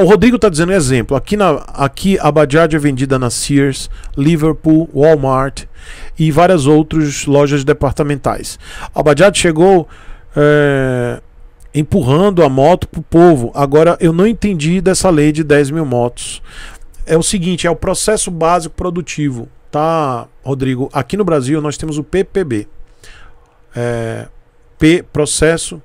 o Rodrigo está dizendo exemplo. Aqui, na, aqui a Bajaj é vendida na Sears, Liverpool, Walmart e várias outras lojas departamentais. A Bajaj chegou é, empurrando a moto para o povo. Agora, eu não entendi dessa lei de 10 mil motos. É o seguinte, é o processo básico produtivo, tá, Rodrigo? Aqui no Brasil nós temos o PPB. É, eh, P, Processo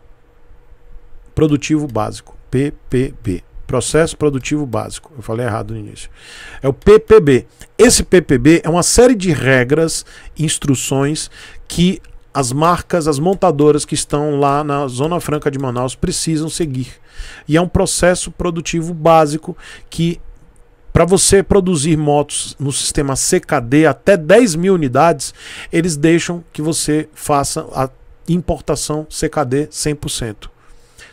Produtivo Básico, PPB. Processo Produtivo Básico. Eu falei errado no início. É o PPB. Esse PPB é uma série de regras, instruções que as marcas, as montadoras que estão lá na Zona Franca de Manaus precisam seguir. E é um processo produtivo básico que, para você produzir motos no sistema CKD até 10 mil unidades, eles deixam que você faça a importação CKD 100%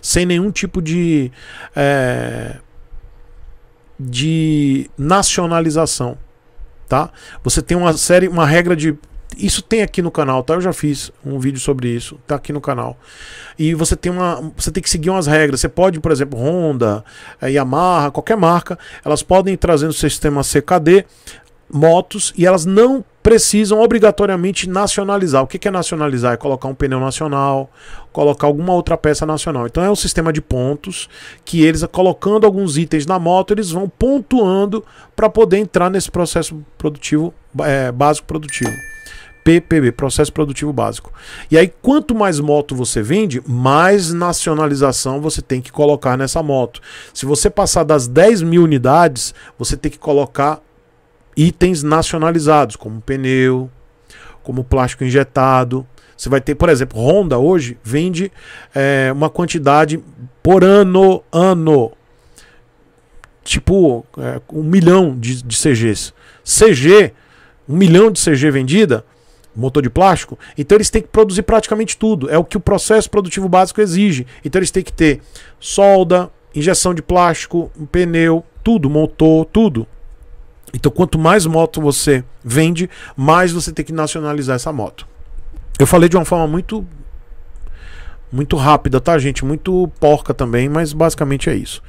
sem nenhum tipo de, é, de nacionalização. Tá? Você tem uma série, uma regra de. Isso tem aqui no canal, tá? Eu já fiz um vídeo sobre isso, tá aqui no canal. E você tem uma. Você tem que seguir umas regras. Você pode, por exemplo, Honda, é, Yamaha, qualquer marca, elas podem trazer no sistema CKD motos e elas não precisam obrigatoriamente nacionalizar. O que é nacionalizar? É colocar um pneu nacional, colocar alguma outra peça nacional. Então é um sistema de pontos que eles, colocando alguns itens na moto, eles vão pontuando para poder entrar nesse processo produtivo é, básico produtivo. PPB, processo produtivo básico. E aí, quanto mais moto você vende, mais nacionalização você tem que colocar nessa moto. Se você passar das 10 mil unidades, você tem que colocar itens nacionalizados, como pneu, como plástico injetado. Você vai ter, por exemplo, Honda hoje vende é, uma quantidade por ano, ano, tipo é, um milhão de, de CGs. CG, um milhão de CG vendida, motor de plástico, então eles têm que produzir praticamente tudo. É o que o processo produtivo básico exige. Então eles têm que ter solda, injeção de plástico, um pneu, tudo, motor, tudo. Então, quanto mais moto você vende, mais você tem que nacionalizar essa moto. Eu falei de uma forma muito muito rápida, tá, gente? Muito porca também, mas basicamente é isso.